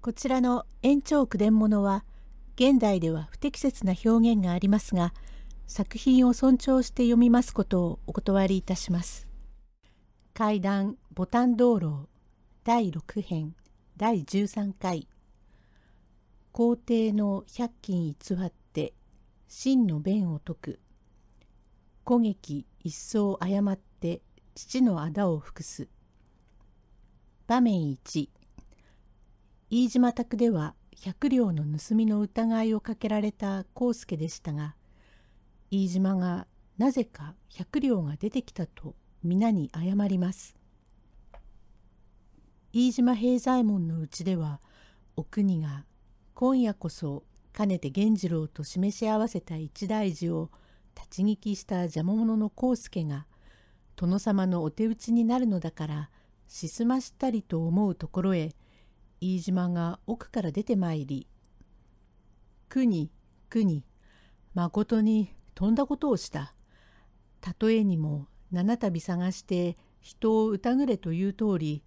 こちらの延長句伝物は現代では不適切な表現がありますが作品を尊重して読みますことをお断りいたします。階段ボタン道路第6編第13回皇帝の百均偽って真の弁を説く古劇一層誤って父の仇を服す場面1飯島宅では百両の盗みの疑いをかけられた康介でしたが飯島がなぜか百両が出てきたと皆に謝ります。飯島平左衛門のうちではお国が今夜こそかねて源次郎と示し合わせた一大事を立ち聞きした邪魔者の康介が殿様のお手打ちになるのだからしすましたりと思うところへ飯島が奥から出てまいり「くに、まことにとんだことをした」「たとえにも七度探して人を疑れという通り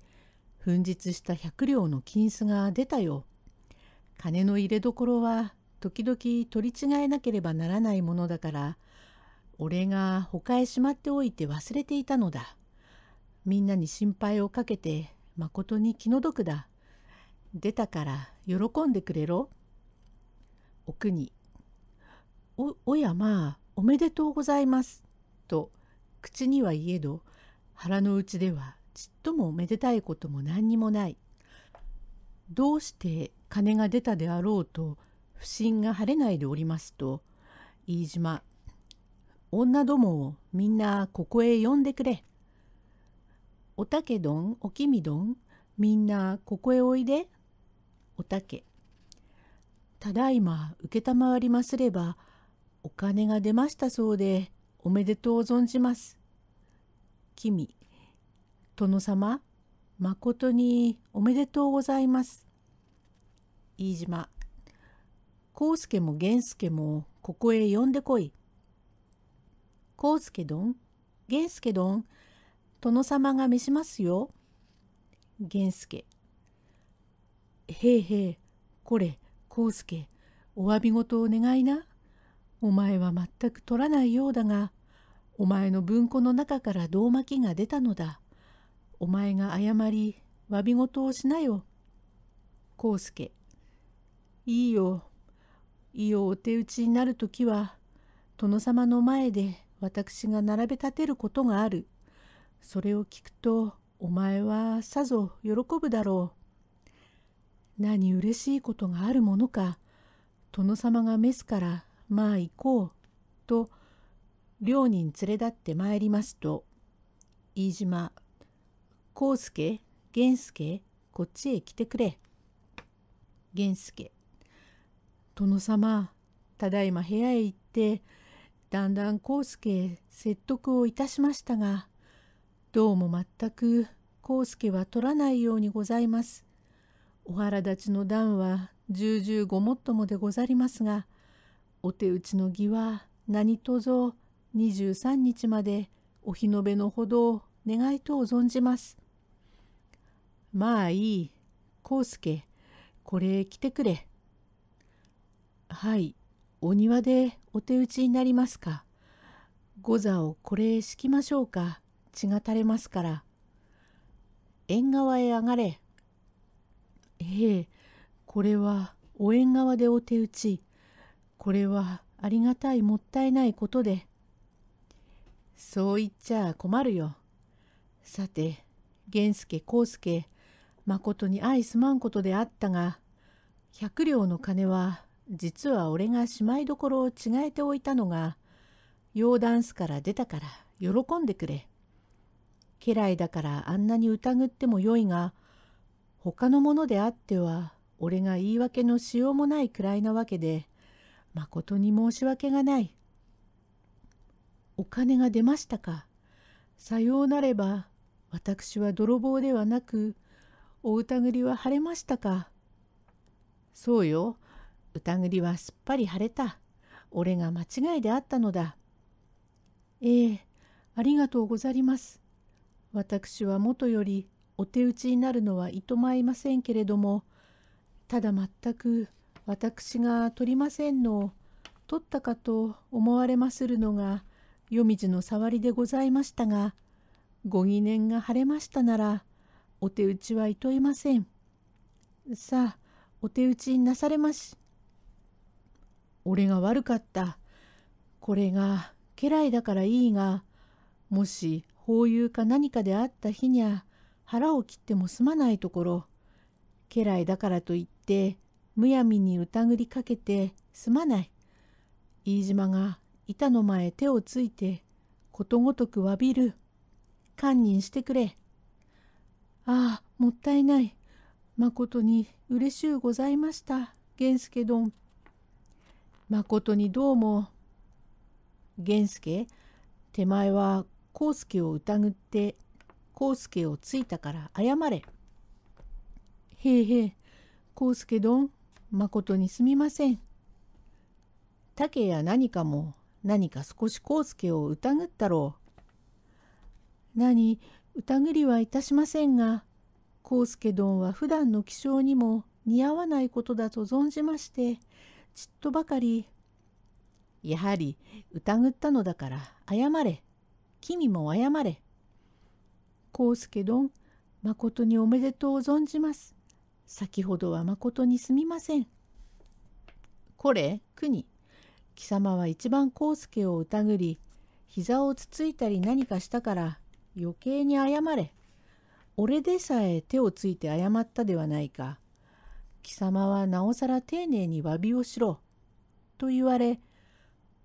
奮実した百両の金子が出たよ」「金の入れどころは時々取り違えなければならないものだから俺が他へしまっておいて忘れていたのだ」みんなに心配をかけてまことに気の毒だ。出たから喜んでくれろ。おに、おおやまあおめでとうございます」と口には言えど腹の内ではちっともおめでたいことも何にもない。どうして金が出たであろうと不審が晴れないでおりますと飯島女どもをみんなここへ呼んでくれ。おたけどんおきみどんみんなここへおいでおたけ。ただいま承りますれば、お金が出ましたそうで、おめでとう存じます。君、殿様、まことにおめでとうございます。飯島、康介も源助もここへ呼んでこい。康介ん、源助ん、殿様が召しますよ。源助。へいへい、これ、康介、お詫び事を願いな。お前は全く取らないようだが、お前の文庫の中から胴巻きが出たのだ。お前が謝り、詫び事をしなよ。康介、いいよ。いいよお手打ちになる時は、殿様の前で私が並べ立てることがある。それを聞くと、お前はさぞ喜ぶだろう。何うれしいことがあるものか殿様が召すからまあ行こう」と両人連れ立って参りますと飯島「康介源助こっちへ来てくれ」源助「殿様ただいま部屋へ行ってだんだん康介説得をいたしましたがどうも全く康介は取らないようにございます。お腹立ちの段は重々ごもっともでござりますが、お手打ちの儀は何とぞ23日までお日のべのほど願いとう存じます。まあいい、康介、これ来てくれ。はい、お庭でお手打ちになりますか。御座をこれ敷きましょうか。血が垂れますから。縁側へ上がれ。ええ、これはお縁側でお手打ち。これはありがたいもったいないことで。そう言っちゃ困るよ。さて、源助康介、誠に愛すまんことであったが、百両の金は、実は俺がしまいどころを違えておいたのが、洋ダンスから出たから喜んでくれ。家来だからあんなに疑ってもよいが、他のものであっては俺が言い訳のしようもないくらいなわけでまことに申し訳がない。お金が出ましたか。さようなれば私は泥棒ではなくお疑りは晴れましたか。そうよ。疑りはすっぱり晴れた。俺が間違いであったのだ。ええ、ありがとうござります。私はもとよりお手打ちになるのはいとまいませんけれどもただ全く私が取りませんのを取ったかと思われまするのが夜道の触りでございましたがご疑念が晴れましたならお手打ちはいといません。さあお手打ちになされまし。俺が悪かった。これが家来だからいいがもし法有か何かであった日にゃ腹を切っても済まないところ家来だからといってむやみに疑りかけてすまない飯島が板の前手をついてことごとくわびる堪忍してくれああもったいないまことにうれしゅうございました源助殿まことにどうも源助手前は康介を疑って康介をついたから謝れ。へえへえ、康介どん、まことにすみません。竹や何かも何か少し康介を疑ったろう。何、疑りはいたしませんが、康介どんは普段の気性にも似合わないことだと存じまして、ちっとばかり、やはり疑ったのだから謝れ、君も謝れ。康介どん、誠におめでとう存じます。先ほどは誠にすみません。これ、国。貴様は一番康介を疑り、膝をつついたり何かしたから余計に謝れ。俺でさえ手をついて謝ったではないか。貴様はなおさら丁寧に詫びをしろ。と言われ、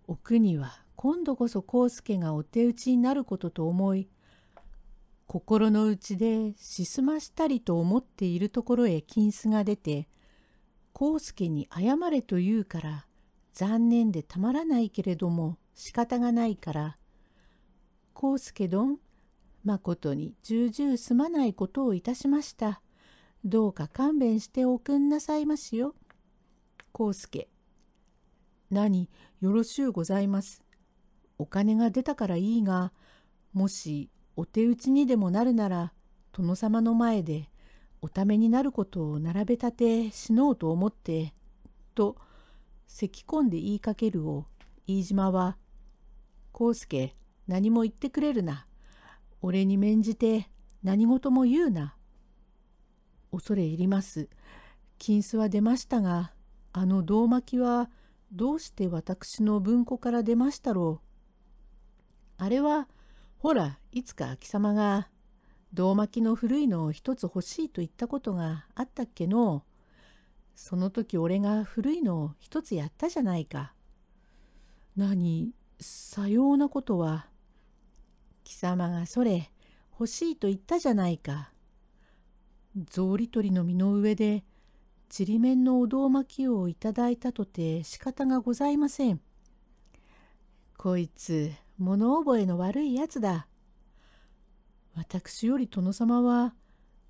お国は今度こそ康介がお手討ちになることと思い、心の内でしすましたりと思っているところへ金子が出て、康介に謝れと言うから、残念でたまらないけれども仕方がないから、康介どまことに重々すまないことをいたしました。どうか勘弁しておくんなさいますよ。康介、何、よろしゅうございます。お金が出たからいいが、もしお手打ちにでもなるなら殿様の前でおためになることを並べ立て死のうと思って」と咳き込んで言いかけるを飯島は「康介何も言ってくれるな俺に免じて何事も言うな」「恐れ入ります金子は出ましたがあの胴巻きはどうして私の文庫から出ましたろう」あれはほら、いつか秋様が、銅巻きの古いのを一つ欲しいと言ったことがあったっけの。その時俺が古いのを一つやったじゃないか。何、さようなことは。貴様がそれ、欲しいと言ったじゃないか。草履取りの身の上で、ちりめんのお堂巻きをいただいたとて仕方がございません。こいつ、物覚えの悪いやつだ。私より殿様は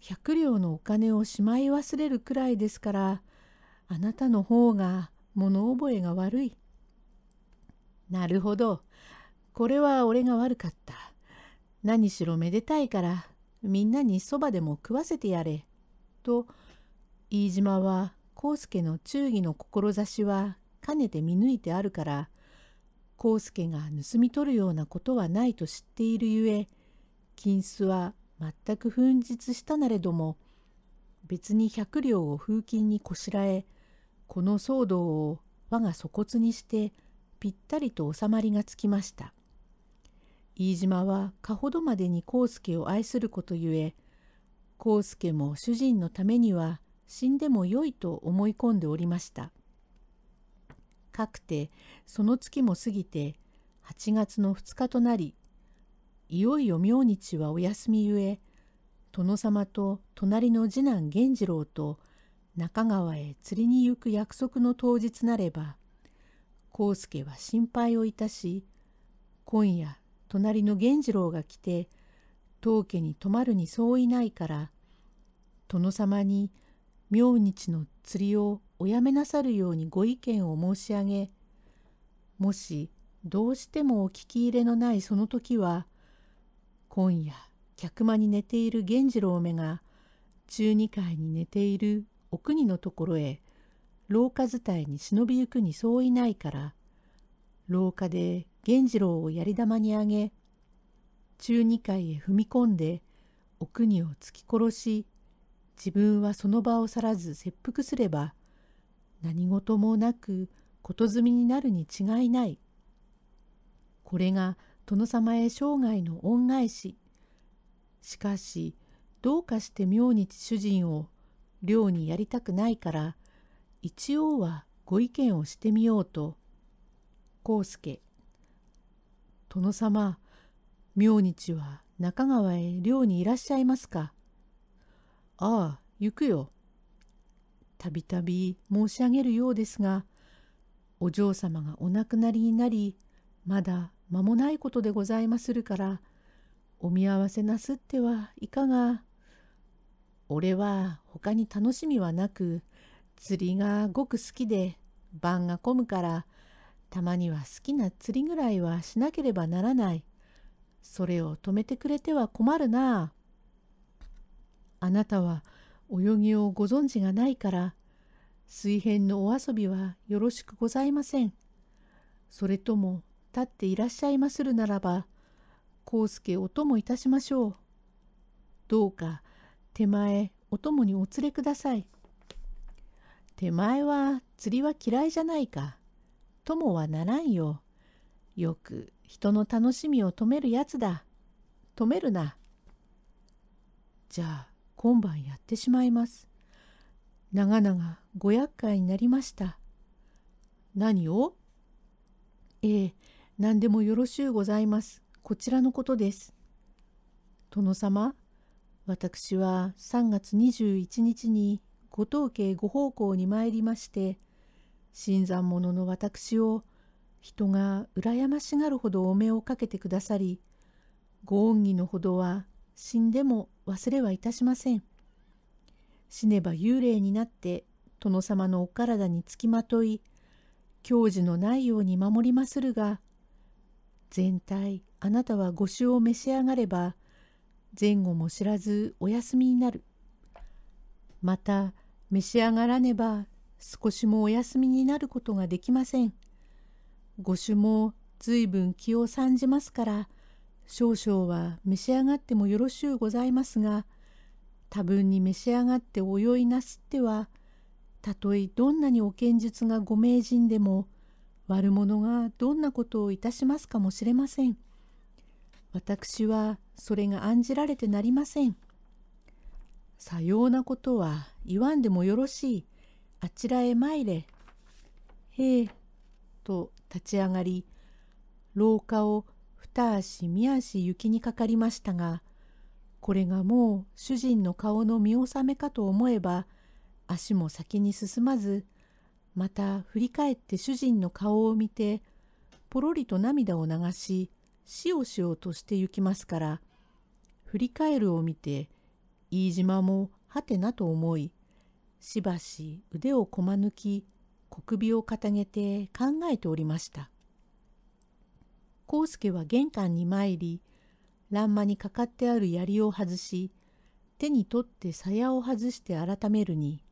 百両のお金をしまい忘れるくらいですから、あなたの方が物覚えが悪い。なるほど。これは俺が悪かった。何しろめでたいから、みんなにそばでも食わせてやれ。と、飯島は、康介の忠義の志はかねて見抜いてあるから、康介が盗み取るようなことはないと知っているゆえ金子は全く紛実したなれども別に百両を風金にこしらえこの騒動を我が粗骨にしてぴったりと収まりがつきました。飯島はかほどまでに康介を愛することゆえ康介も主人のためには死んでもよいと思い込んでおりました。かくてその月も過ぎて8月の2日となりいよいよ明日はお休みゆえ殿様と隣の次男源次郎と中川へ釣りに行く約束の当日なれば康介は心配をいたし今夜隣の源次郎が来て当家に泊まるに相違ないから殿様に明日の釣りをおやめなさるようにご意見を申し上げ、もしどうしてもお聞き入れのないその時は、今夜客間に寝ている源次郎めが中二階に寝ているお国のところへ廊下伝いに忍びゆくに相違ないから廊下で源次郎をやり玉にあげ中二階へ踏み込んでお国を突き殺し自分はその場を去らず切腹すれば何事もなくことみになるに違いない。これが殿様へ生涯の恩返し。しかしどうかして明日主人を寮にやりたくないから一応はご意見をしてみようと康介殿様明日は中川へ寮にいらっしゃいますかああ行くよたびたび申し上げるようですが、お嬢様がお亡くなりになり、まだ間もないことでございまするから、お見合わせなすってはいかが。俺は他に楽しみはなく、釣りがごく好きで、晩が混むから、たまには好きな釣りぐらいはしなければならない。それを止めてくれては困るなあ。あなたは泳ぎをご存知がないから、水辺のお遊びはよろしくございません。それとも、立っていらっしゃいまするならば、康介お供いたしましょう。どうか、手前、お供にお連れください。手前は釣りは嫌いじゃないか。友はならんよ。よく人の楽しみを止めるやつだ。止めるな。じゃあ、今晩やってしまいます。長々ご厄介になりました。何をええ、何でもよろしゅうございます。こちらのことです。殿様、私は3月21日にご当家ご奉公に参りまして、新参者の私を人が羨ましがるほどお目をかけてくださり、ご恩義のほどは死んでも忘れはいたしません。死ねば幽霊になって殿様のお体につきまとい矜持のないように守りまするが全体あなたは御酒を召し上がれば前後も知らずお休みになる。また召し上がらねば少しもお休みになることができません。御酒も随分気を散じますから少々は召し上がってもよろしゅうございますが、多分に召し上がっておよいなすっては、たとえどんなにお剣術がご名人でも、悪者がどんなことをいたしますかもしれません。私はそれが案じられてなりません。さようなことは言わんでもよろしい。あちらへ参れ。へえ。と立ち上がり、廊下を片足見足雪にかかりましたがこれがもう主人の顔の見納めかと思えば足も先に進まずまた振り返って主人の顔を見てぽろりと涙を流ししおしおとして行きますから振り返るを見て飯島もはてなと思いしばし腕をこまぬき小首をかたげて考えておりました。康介は玄関に参り、欄間にかかってある槍を外し、手に取って鞘を外して改めるに、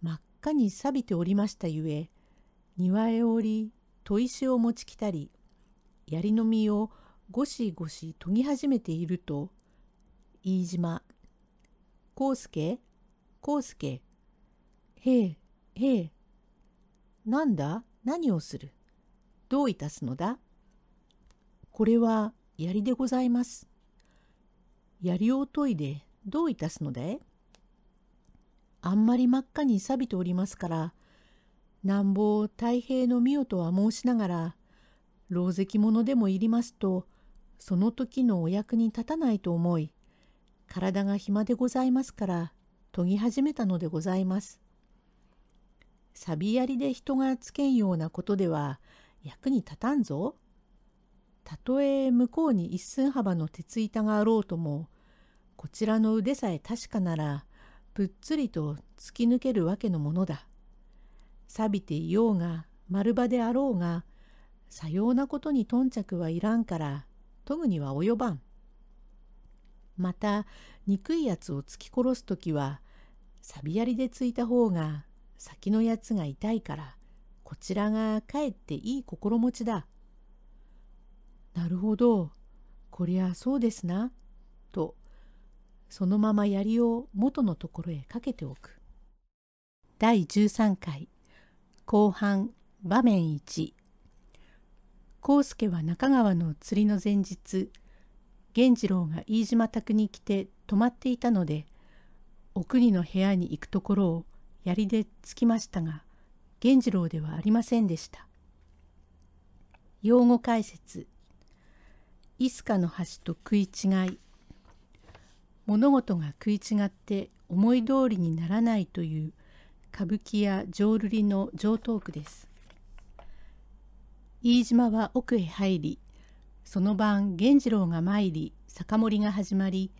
真っ赤に錆びておりましたゆえ、庭へおり、砥石を持ちきたり、槍の実をゴシゴシ研ぎ始めていると、飯島、康介、康介、へえ、へえ、なんだ、何をする、どういたすのだこれは槍でございます。槍を研いでどういたすのであんまり真っ赤に錆びておりますから、なんぼ太平の御代とは申しながら、老石者でもいりますと、その時のお役に立たないと思い、体が暇でございますから、研ぎ始めたのでございます。錆び槍で人がつけんようなことでは役に立たんぞ。たとえ向こうに一寸幅の鉄板があろうともこちらの腕さえ確かならぷっつりと突き抜けるわけのものだ。錆びていようが丸場であろうがさようなことに頓着はいらんから研ぐには及ばん。また憎いやつを突き殺す時は錆びやりでついた方が先のやつが痛いからこちらがかえっていい心持ちだ。なるほど。こりゃそうですな。と、そのまま槍を元のところへかけておく。第13回後半場面1康介は中川の釣りの前日源次郎が飯島宅に来て泊まっていたのでお国の部屋に行くところを槍で突きましたが源次郎ではありませんでした。用語解説イスカの橋と食い違い物事が食い違って思い通りにならないという歌舞伎や浄瑠璃の上等句です。飯島は奥へ入りその晩源次郎が参り酒盛りが始まり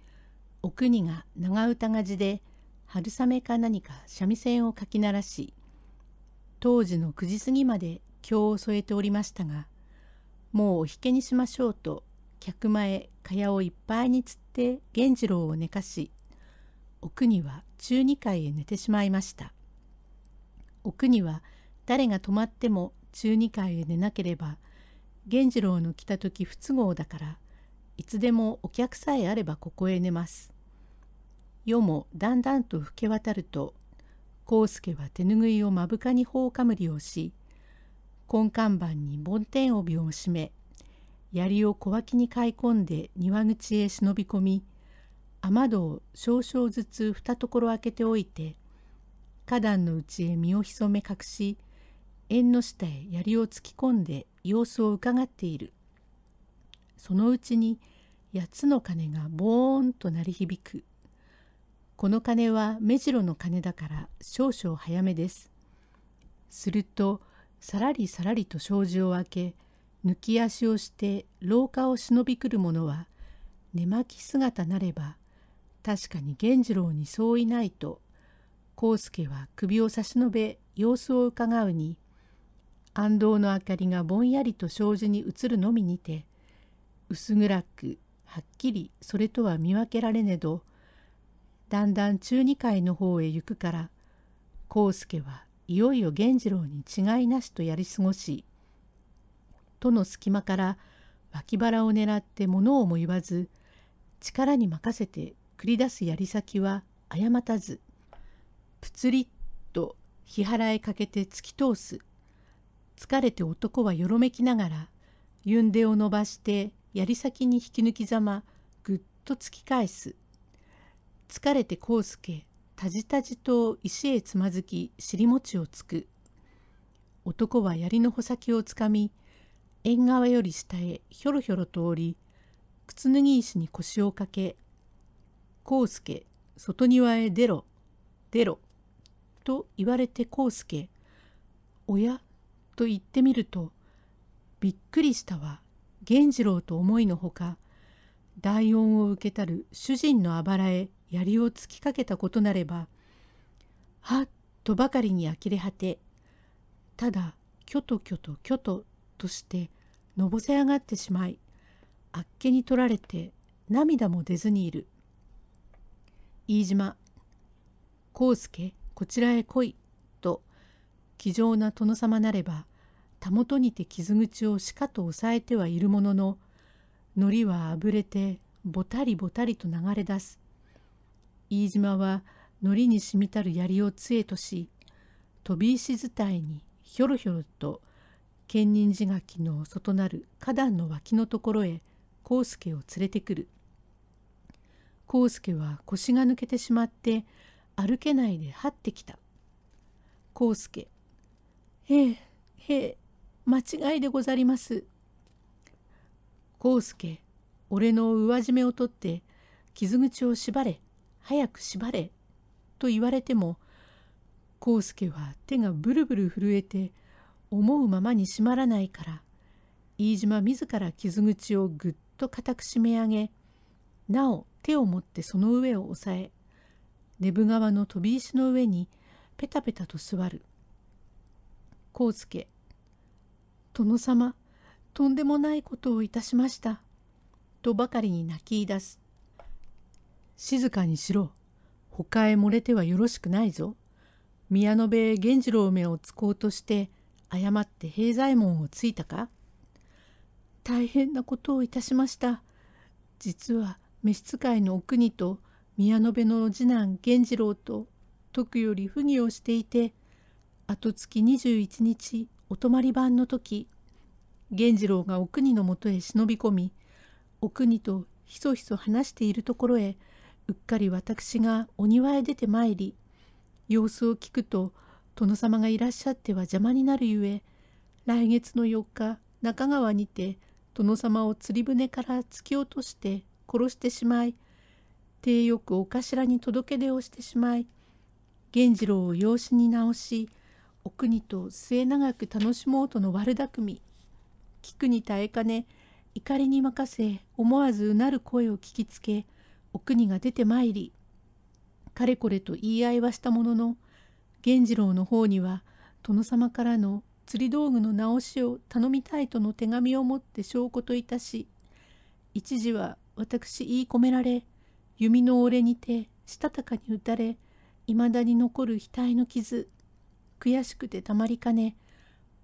お国が長唄がじで春雨か何か三味線をかき鳴らし当時の9時過ぎまで経を添えておりましたがもうお引けにしましょうと客前蚊帳をいっぱいに釣って源次郎を寝かし奥には中二階へ寝てしまいました奥には誰が泊まっても中二階へ寝なければ源次郎の来た時不都合だからいつでもお客さえあればここへ寝ます。夜もだんだんと吹け渡ると康介は手ぬぐいを目深に頬かむりをし根幹板に梵天帯を締め槍を小脇に買い込んで庭口へ忍び込み雨戸を少々ずつ二ところ開けておいて花壇の内へ身を潜め隠し縁の下へ槍を突き込んで様子をうかがっているそのうちに八つの鐘がボーンと鳴り響くこの鐘は目白の鐘だから少々早めですするとさらりさらりと障子を開け抜き足をして廊下を忍びくる者は寝巻き姿なれば確かに源次郎にそういないと康介は首を差し伸べ様子をうかがうに安藤の明かりがぼんやりと障子に映るのみにて薄暗くはっきりそれとは見分けられねどだんだん中二階の方へ行くから康介はいよいよ源次郎に違いなしとやり過ごしとの隙間から脇腹を狙って物をも言わず力に任せて繰り出す槍先は誤たずぷつりっと日払へかけて突き通す疲れて男はよろめきながらゆんでを伸ばして槍先に引き抜きざまぐっと突き返す疲れて康介たじたじと石へつまずき尻餅をつく男は槍の穂先をつかみ縁側より下へひょろひょろ通り靴脱ぎ石に腰をかけ「康介外庭へ出ろ出ろ」と言われて康介「おや?」と言ってみるとびっくりしたわ源次郎と思いのほか大恩を受けたる主人のあばらへ槍を突きかけたことなればはっとばかりに呆れ果てただきょときょときょととしてのぼせ上がってしまいあっけに取られて涙も出ずにいる飯島康介こちらへ来いと気丈な殿様なればたもとにて傷口をしかと押さえてはいるものののりはあぶれてぼたりぼたりと流れ出す飯島はのりにしみたる槍を杖とし飛び石伝いにひょろひょろと建仁寺垣の外なる花壇の脇のところへ康介を連れてくる。康介は腰が抜けてしまって歩けないで這ってきた。康介へえへえ間違いでござります。康介俺の上締めを取って傷口を縛れ早く縛れと言われても康介は手がブルブル震えて思うままに閉まらないから飯島自ら傷口をぐっと固く締め上げなお手を持ってその上を押さえ根部側の飛び石の上にペタペタと座る康介殿様とんでもないことをいたしました」とばかりに泣き出す「静かにしろ他へ漏れてはよろしくないぞ宮野辺源次郎めをつこうとして誤って平左衛門をついたか大変なことをいたしました。実は召使いのお国と宮辺の次男源次郎と徳より不義をしていて後月21日お泊まり番の時源次郎がお国のもとへ忍び込みお国とひそひそ話しているところへうっかり私がお庭へ出てまいり様子を聞くと殿様がいらっしゃっては邪魔になるゆえ、来月の4日、中川にて、殿様を釣り船から突き落として殺してしまい、帝よくお頭に届け出をしてしまい、源次郎を養子に直し、お国と末永く楽しもうとの悪巧み、聞くに耐えかね、怒りに任せ、思わずうなる声を聞きつけ、お国が出てまいり、かれこれと言い合いはしたものの、源次郎の方には殿様からの釣り道具の直しを頼みたいとの手紙を持って証拠といたし一時は私言い込められ弓の折れにてしたたかに打たれいまだに残る額の傷悔しくてたまりかね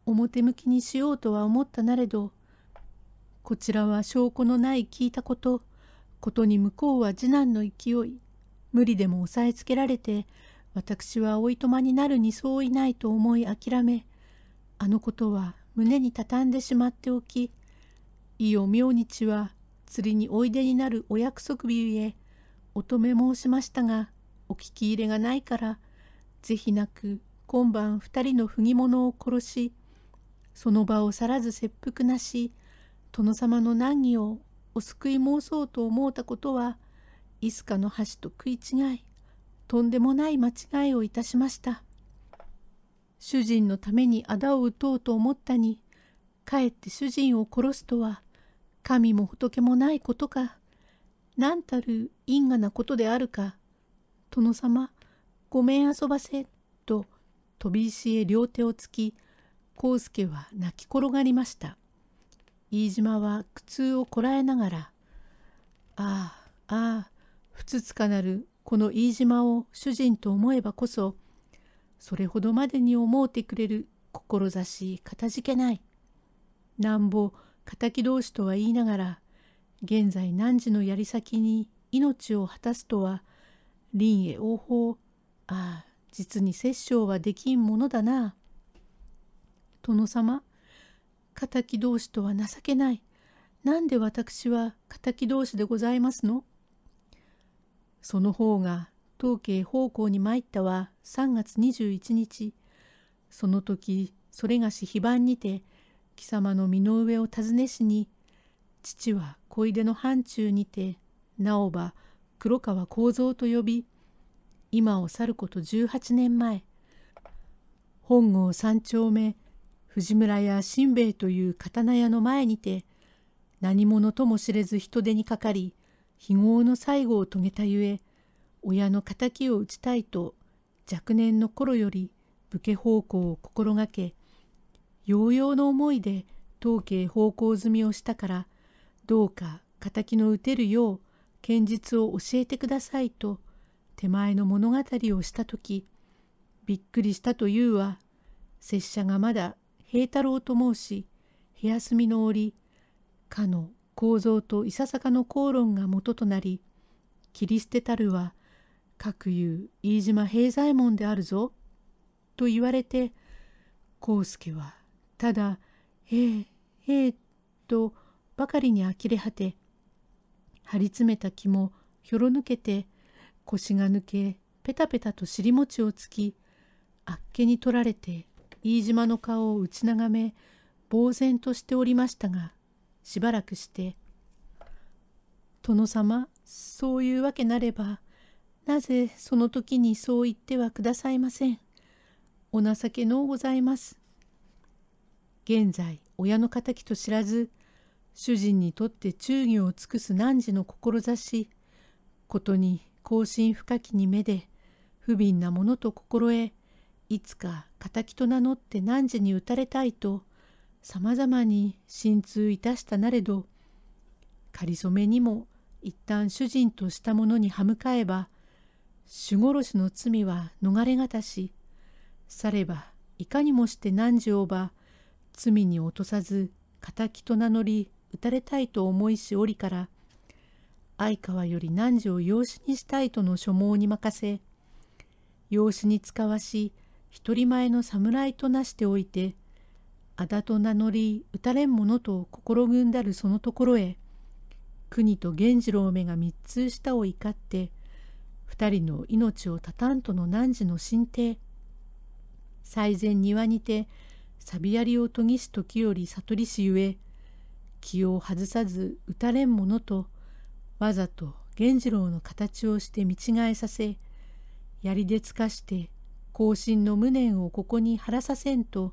表向きにしようとは思ったなれどこちらは証拠のない聞いたことことに向こうは次男の勢い無理でも押さえつけられて私はおいとまになるにそういないと思い諦め、あのことは胸に畳んでしまっておき、いよ明日は釣りにおいでになるお約束日へ、乙女申しましたが、お聞き入れがないから、是非なく今晩二人の不義者を殺し、その場を去らず切腹なし、殿様の難儀をお救い申そうと思うたことは、いつかの箸と食い違い、とんでもない間違いをいたしました。主人のために仇を打とうと思ったに、かえって主人を殺すとは、神も仏もないことか、何たる因果なことであるか、殿様、ごめん遊ばせ、と、飛び石へ両手をつき、康介は泣き転がりました。飯島は苦痛をこらえながら、ああ、ああ、ふつつかなるこの飯島を主人と思えばこそそれほどまでに思うてくれる志かたじけないなんぼ敵同士とは言いながら現在汝のやり先に命を果たすとは林へ応報ああ実に殺生はできんものだな殿様敵同士とは情けないなんで私は敵同士でございますのその方が当家奉公に参ったは3月21日その時それがし非番にて貴様の身の上を尋ねしに父は小出の範疇にてなおば黒川幸三と呼び今を去ること18年前本郷三丁目藤村や新兵衛という刀屋の前にて何者とも知れず人手にかかり非業の最後を遂げたゆえ親の敵を討ちたいと若年の頃より武家奉公を心がけ揚々の思いで当家奉公済みをしたからどうか敵の討てるよう剣術を教えてくださいと手前の物語をした時びっくりしたというは拙者がまだ平太郎と申し部屋住みの折かの構造といささかの口論が元となり切り捨てたるは各有飯島平左衛門であるぞと言われて康介はただ「へえへえ」とばかりに呆れ果て張り詰めた気もひょろ抜けて腰が抜けペタペタと尻餅をつきあっけに取られて飯島の顔を打ち眺め呆然としておりましたがしばらくして「殿様そういうわけなればなぜその時にそう言ってはくださいません。お情けのうございます。現在親の敵と知らず主人にとって忠義を尽くす汝の志ことに後進深きに目で不憫なものと心得いつか敵と名乗って時に打たれたいとさまざまに心痛いたしたなれど仮初めにも一旦主人とした者に歯向かえば主殺しの罪は逃れがたしさればいかにもして汝をば罪に落とさず敵と名乗り打たれたいと思いしおりから相川より時を養子にしたいとの所望に任せ養子に使わし一人前の侍となしておいてあだと名乗り打たれんものと心ぐんだるそのところへ国と源次郎めが密通したを怒って二人の命を絶たんとの汝の神帝最前庭にてさびやりを研ぎし時より悟りしゆえ気を外さず打たれんものとわざと源次郎の形をして見違えさせ槍でつかして後進の無念をここに晴らさせんと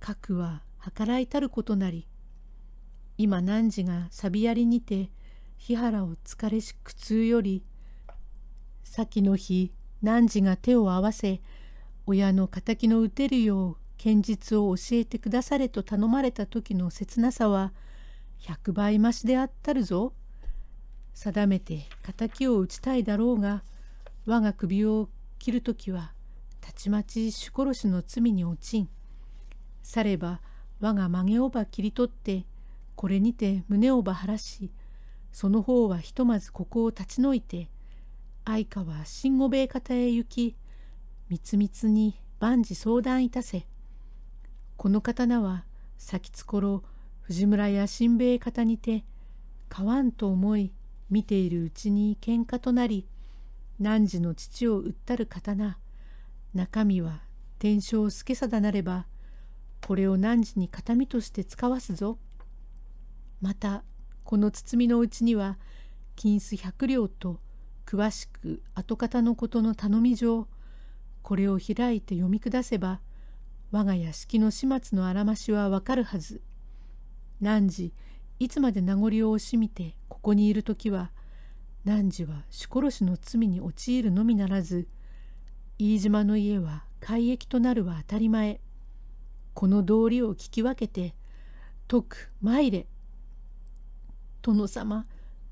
核は計らいたることなり今汝がサびやりにて日原を疲れし苦痛より先の日汝が手を合わせ親の敵の打てるよう剣術を教えてくだされと頼まれた時の切なさは100倍増しであったるぞ。定めて敵を打ちたいだろうが我が首を切る時はたちまち主殺しの罪に落ちん。されば我が曲げおば切り取ってこれにて胸をばはらしその方はひとまずここを立ち退いて愛花は新御衛方へ行き密密に万事相談いたせこの刀は先つころ藤村や新兵衛方にて買わんと思い見ているうちに喧嘩となり汝の父を訴る刀中身は天正助定なればこれを時に形見として使わすぞ。またこの包みのうちには金子百両と詳しく跡形のことの頼み状これを開いて読み下せば我が屋敷の始末のあらましはわかるはず。汝いつまで名残を惜しみてここにいる時は汝は主殺しの罪に陥るのみならず飯島の家は改易となるは当たり前。この道理を聞き分けて徳参れ殿様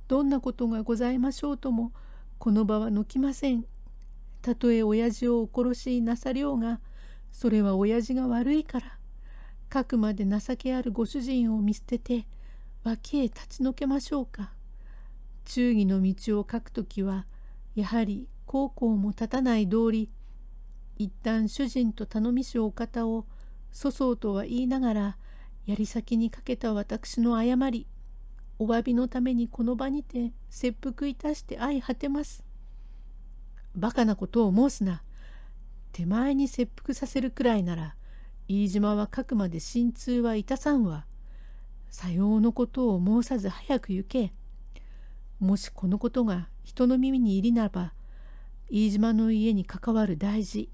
どんなことがございましょうともこの場は抜きませんたとえ親父をお殺しなさりょうがそれは親父が悪いからかくまで情けあるご主人を見捨てて脇へ立ち退けましょうか忠義の道を書くときはやはり孝行も立たない道理一旦主人と頼みしお方を粗相とは言いながらやり先にかけた私の誤りお詫びのためにこの場にて切腹いたして相果てます。バカなことを申すな。手前に切腹させるくらいなら飯島はかくまで心痛はいたさんわ。さようのことを申さず早く行け。もしこのことが人の耳に入りならば飯島の家に関わる大事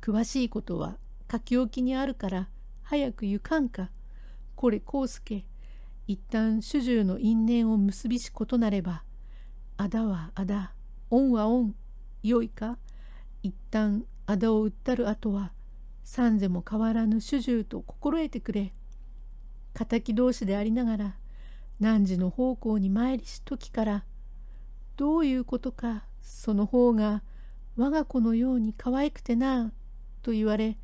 詳しいことは書き置きにあるから早く行かんか。これ康介一旦主従の因縁を結びしことなればあだはあだ恩は恩よいか一旦あだを訴るあとは三世も変わらぬ主従と心得てくれ。敵同士でありながら汝の奉公に参りし時からどういうことかその方が我が子のように可愛くてなあ」と言われ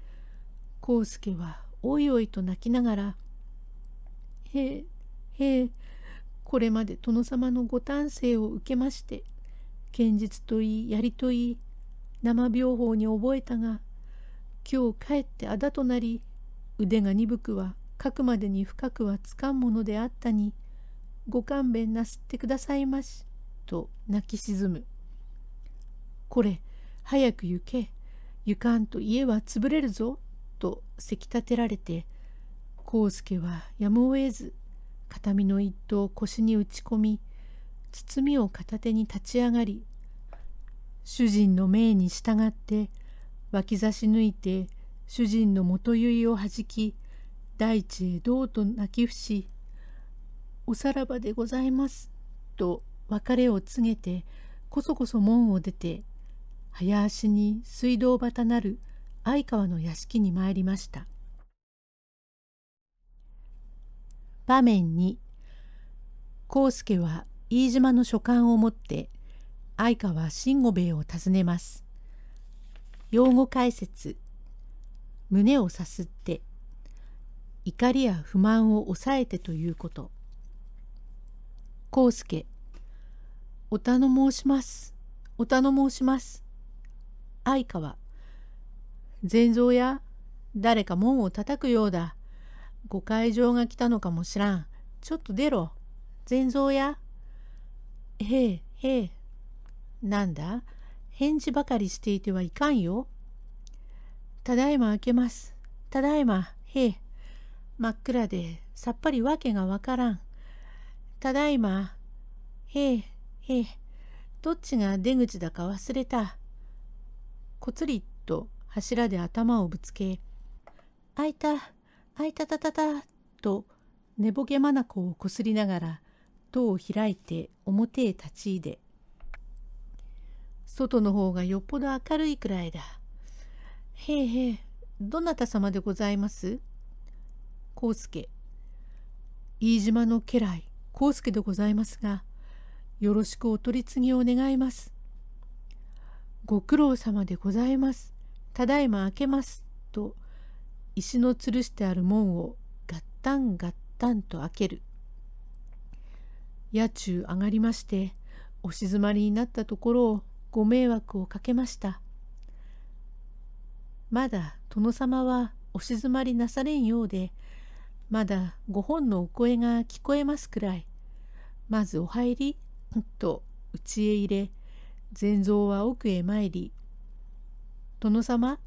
康介はおいおいと泣きながら「へえへえこれまで殿様のご丹精を受けまして剣術といい槍といい生病法に覚えたが今日帰ってあだとなり腕が鈍くは書くまでに深くはつかんものであったにご勘弁なすってくださいまし」と泣き沈む「これ早く行け行かんと家は潰れるぞ」とせき立てられて康介はやむを得ず形見の一刀を腰に打ち込み包みを片手に立ち上がり主人の命に従って脇差し抜いて主人の元結をはじき大地へどうと泣き伏し「おさらばでございます」と別れを告げてこそこそ門を出て早足に水道端なる相川の屋敷に参りました場面に康介は飯島の書簡を持って相川慎吾兵衛を訪ねます。用語解説胸をさすって怒りや不満を抑えてということ康介お頼申しますお頼申します相川禅蔵や誰か門を叩くようだ。ご会場が来たのかもしらん。ちょっと出ろ。禅蔵や。へえ、へえ。なんだ返事ばかりしていてはいかんよ。ただいま開けます。ただいま、へえ。真っ暗でさっぱりわけがわからん。ただいま、へえ、へえ。どっちが出口だか忘れた。こつり柱で頭をぶつけ、あいた、あいたたたた、と寝ぼけまなこをこすりながら、戸を開いて表へ立ち入れ、外の方がよっぽど明るいくらいだ。へえへえ、どなた様でございます康介。飯島の家来、康介でございますが、よろしくお取り次ぎを願います。ご苦労様でございます。ただいま開けます」と石の吊るしてある門をガッタンガッタンと開ける夜中上がりましてお静まりになったところをご迷惑をかけましたまだ殿様はお静まりなされんようでまだご本のお声が聞こえますくらいまずお入りと家へ入れ禅蔵は奥へ参り殿様、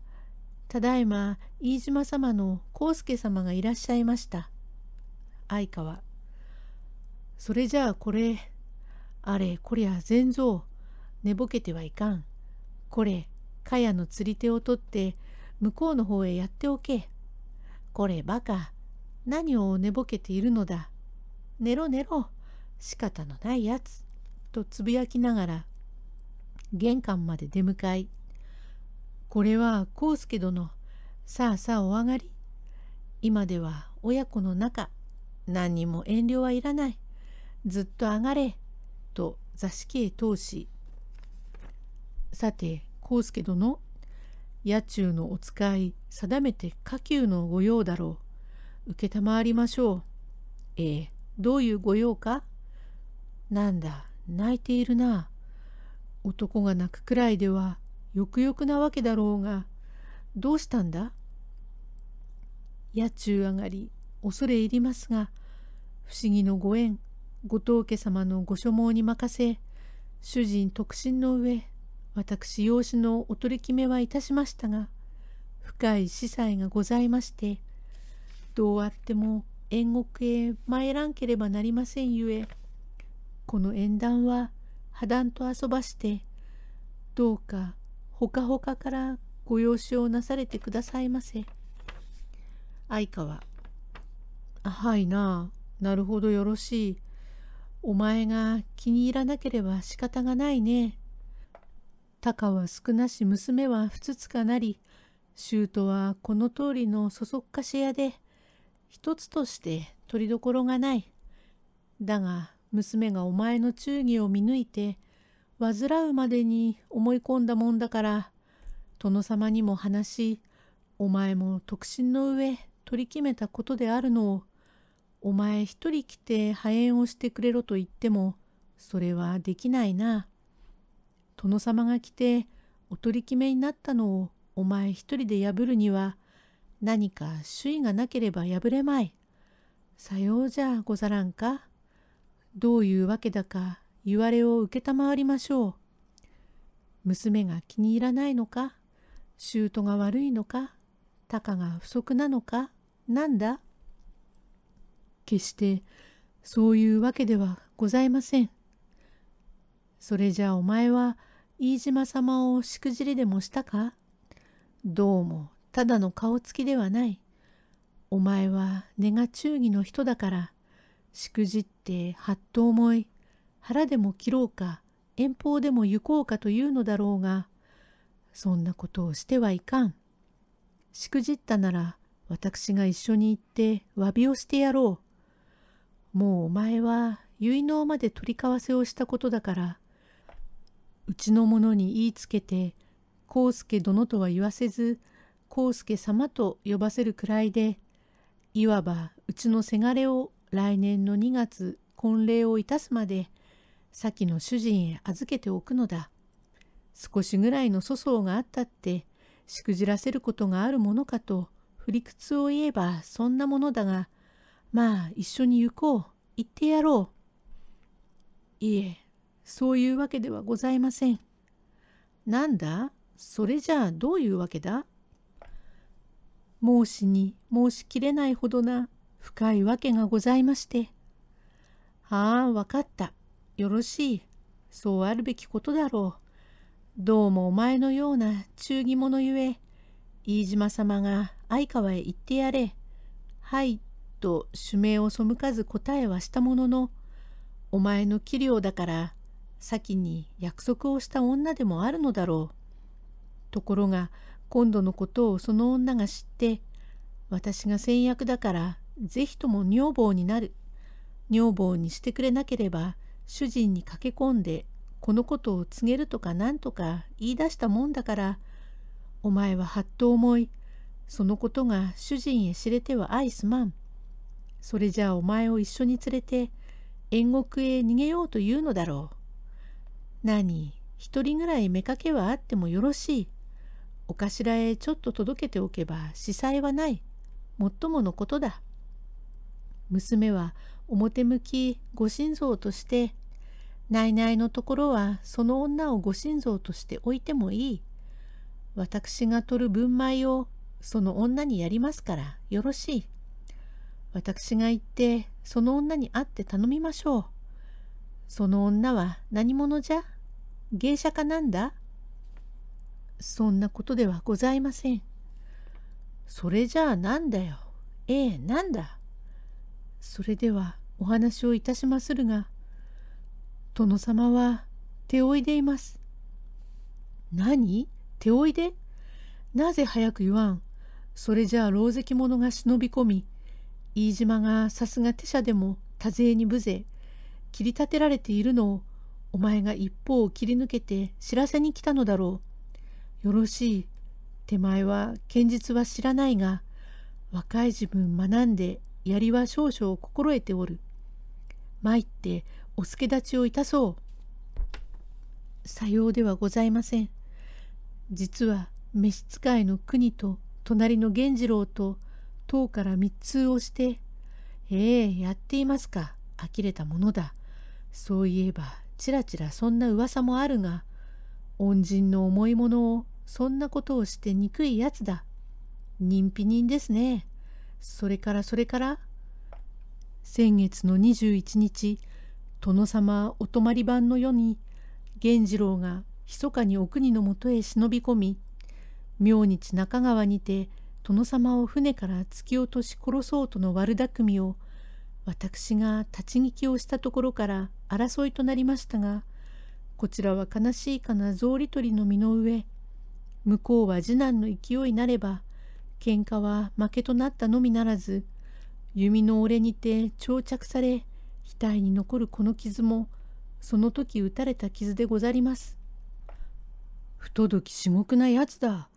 ただいま飯島様の康介様がいらっしゃいました。相川、それじゃあこれ、あれこりゃ全蔵、寝ぼけてはいかん。これ、かやの釣り手を取って向こうの方へやっておけ。これバカ、何を寝ぼけているのだ。寝ろ寝ろ、仕方のないやつ。とつぶやきながら、玄関まで出迎え、これは康介殿さあさあお上がり今では親子の中何にも遠慮はいらないずっと上がれと座敷へ通しさて康介殿家中のお使い定めて下級の御用だろう承りましょうええどういう御用かなんだ泣いているな男が泣くくらいではよくよくなわけだろうが、どうしたんだ野中上がり、恐れ入りますが、不思議のご縁、ご当家様のご所望に任せ、主人特進の上、私養子のお取り決めはいたしましたが、深い司祭がございまして、どうあっても縁国へ参らんければなりませんゆえ、この縁談は破談と遊ばして、どうかほかほかからご養子をなされてくださいませ。愛花は、あはいなあ、なるほどよろしい。お前が気に入らなければ仕方がないね。たかは少なし娘はふつつかなり、舅はこの通りのそそっかし屋で、一つとして取りどころがない。だが娘がお前の忠義を見抜いて、煩うまでに思い込んだもんだから殿様にも話しお前も特進の上取り決めたことであるのをお前一人来て破縁をしてくれろと言ってもそれはできないな。殿様が来てお取り決めになったのをお前一人で破るには何か主意がなければ破れまい。さようじゃござらんか。どういうわけだか言われを承りましょう。娘が気に入らないのか、舅が悪いのか、たかが不足なのか、なんだ決してそういうわけではございません。それじゃお前は飯島様をしくじりでもしたかどうもただの顔つきではない。お前は根が忠義の人だからしくじってはっと思い腹でも切ろうか遠方でも行こうかというのだろうがそんなことをしてはいかん。しくじったなら私が一緒に行って詫びをしてやろう。もうお前は結納まで取り交わせをしたことだからうちの者に言いつけて康介殿とは言わせず康介様と呼ばせるくらいでいわばうちのせがれを来年の2月婚礼をいたすまで先の主人へ預けておくのだ。少しぐらいの粗相があったって、しくじらせることがあるものかと、振り靴を言えばそんなものだが、まあ一緒に行こう、行ってやろう。いえ、そういうわけではございません。なんだそれじゃあどういうわけだ申しに申しきれないほどな深いわけがございまして。ああ、わかった。よろしい。そうあるべきことだろう。どうもお前のような忠義者ゆえ、飯島様が相川へ行ってやれ。はい、と主命を背かず答えはしたものの、お前の器量だから、先に約束をした女でもあるのだろう。ところが、今度のことをその女が知って、私が先約だから、ぜひとも女房になる。女房にしてくれなければ、主人に駆け込んでこのことを告げるとか何とか言い出したもんだからお前ははっと思いそのことが主人へ知れては愛すまんそれじゃあお前を一緒に連れて縁国へ逃げようというのだろう何一人ぐらい妾はあってもよろしいお頭へちょっと届けておけば司祭はないもっとものことだ娘は表向きご心臓として内々のところはその女をご心臓として置いてもいい。私が取る分米をその女にやりますからよろしい。私が行ってその女に会って頼みましょう。その女は何者じゃ芸者かなんだそんなことではございません。それじゃあなんだよ。ええ、なんだ。それではお話をいたしまするが、殿様は手おいでいます。何手おいでなぜ早く言わん。それじゃあ老石者が忍び込み、飯島がさすが手舎でも多勢に無勢、切り立てられているのを、お前が一方を切り抜けて知らせに来たのだろう。よろしい。手前は剣術は知らないが、若い自分学んで槍は少々心得ておる。参ってお助立ちをいたそう。さようではございません。実は召使いの国と隣の源次郎と塔から密通をして、ええー、やっていますか、呆れたものだ。そういえば、ちらちらそんな噂もあるが、恩人の重いものをそんなことをして憎いやつだ。人否人ですね。それからそれから、先月の21日殿様お泊まり番の夜に源次郎が密かにお国のもとへ忍び込み明日中川にて殿様を船から突き落とし殺そうとの悪巧みを私が立ち聞きをしたところから争いとなりましたがこちらは悲しいかな草履取りの身の上向こうは次男の勢いなれば喧嘩は負けとなったのみならず弓の折れにて長着され額に残るこの傷もその時打たれた傷でござります。不届き至極なやつだ。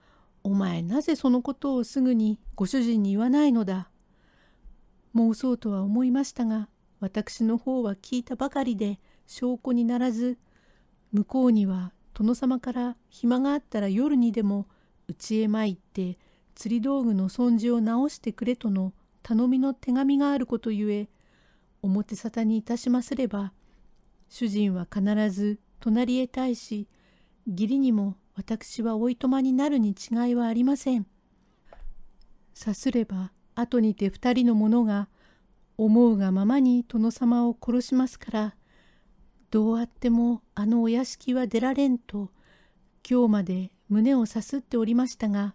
お前なぜそのことをすぐにご主人に言わないのだ。申そうとは思いましたが私の方は聞いたばかりで証拠にならず向こうには殿様から暇があったら夜にでも家へ参って釣り道具の損じを直してくれとの頼みの手紙があることゆえ表沙汰にいたしますれば主人は必ず隣へ対し義理にも私はおいとまになるに違いはありません。さすれば後にて二人の者が思うがままに殿様を殺しますからどうあってもあのお屋敷は出られんと今日まで胸をさすっておりましたが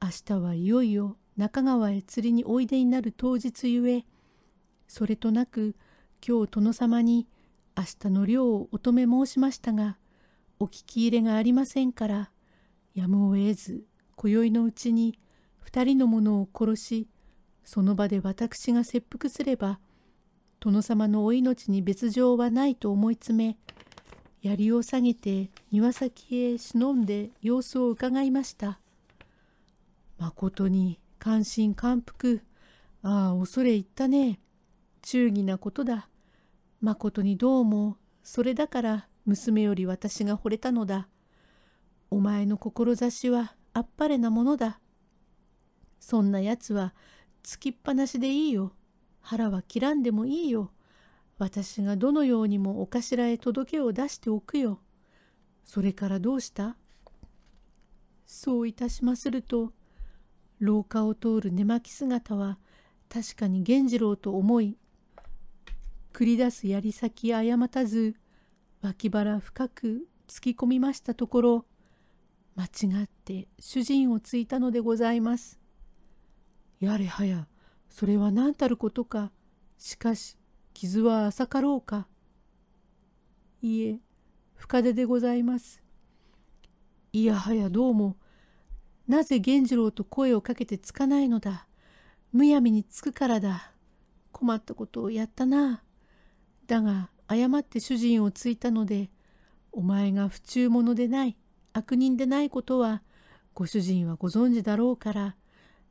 明日はいよいよ中川へ釣りにおいでになる当日ゆえ、それとなく今日殿様に明日の漁をお止め申しましたが、お聞き入れがありませんから、やむを得ず、今宵のうちに二人の者を殺し、その場で私が切腹すれば、殿様のお命に別状はないと思いつめ、槍を下げて庭先へ忍んで様子をうかがいました。誠に感心感服。ああ、恐れ入ったね。忠義なことだ。まことにどうも、それだから娘より私が惚れたのだ。お前の志はあっぱれなものだ。そんなやつはつきっぱなしでいいよ。腹は切らんでもいいよ。私がどのようにもお頭へ届けを出しておくよ。それからどうしたそういたしますると、廊下を通る寝巻き姿は確かに源次郎と思い繰り出す槍先誤たず脇腹深く突き込みましたところ間違って主人をついたのでございます。やれはやそれは何たることかしかし傷は浅かろうか。いいえ深手でございます。いやはやどうもなぜ源次郎と声をかけてつかないのだ。むやみにつくからだ。困ったことをやったな。だが、誤って主人をついたので、お前が不忠者でない、悪人でないことは、ご主人はご存知だろうから、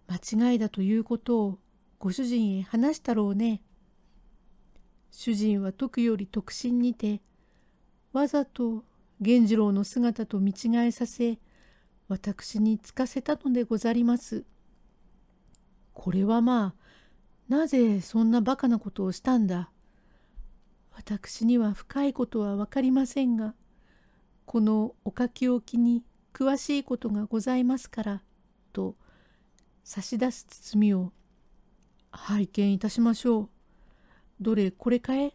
間違いだということをご主人へ話したろうね。主人は徳より特心にて、わざと源次郎の姿と見違えさせ、私につかせたのでござります。これはまあ、なぜそんなバカなことをしたんだ。私には深いことは分かりませんが、このお書き置きに詳しいことがございますから、と差し出す包みを拝見いたしましょう。どれこれかえ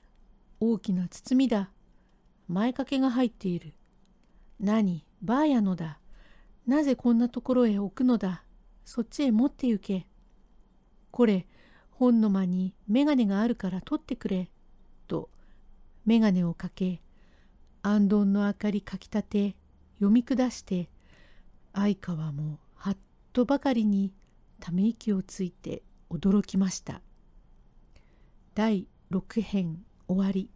大きな包みだ。前掛けが入っている。何、バーやのだ。なぜこんなところへ置くのだ。そっちへ持って行け。これ、本の間に眼鏡があるから取ってくれ。と、眼鏡をかけ、暗闘の明かりかきたて、読み下して、相川もはっとばかりにため息をついて驚きました。第6編終わり。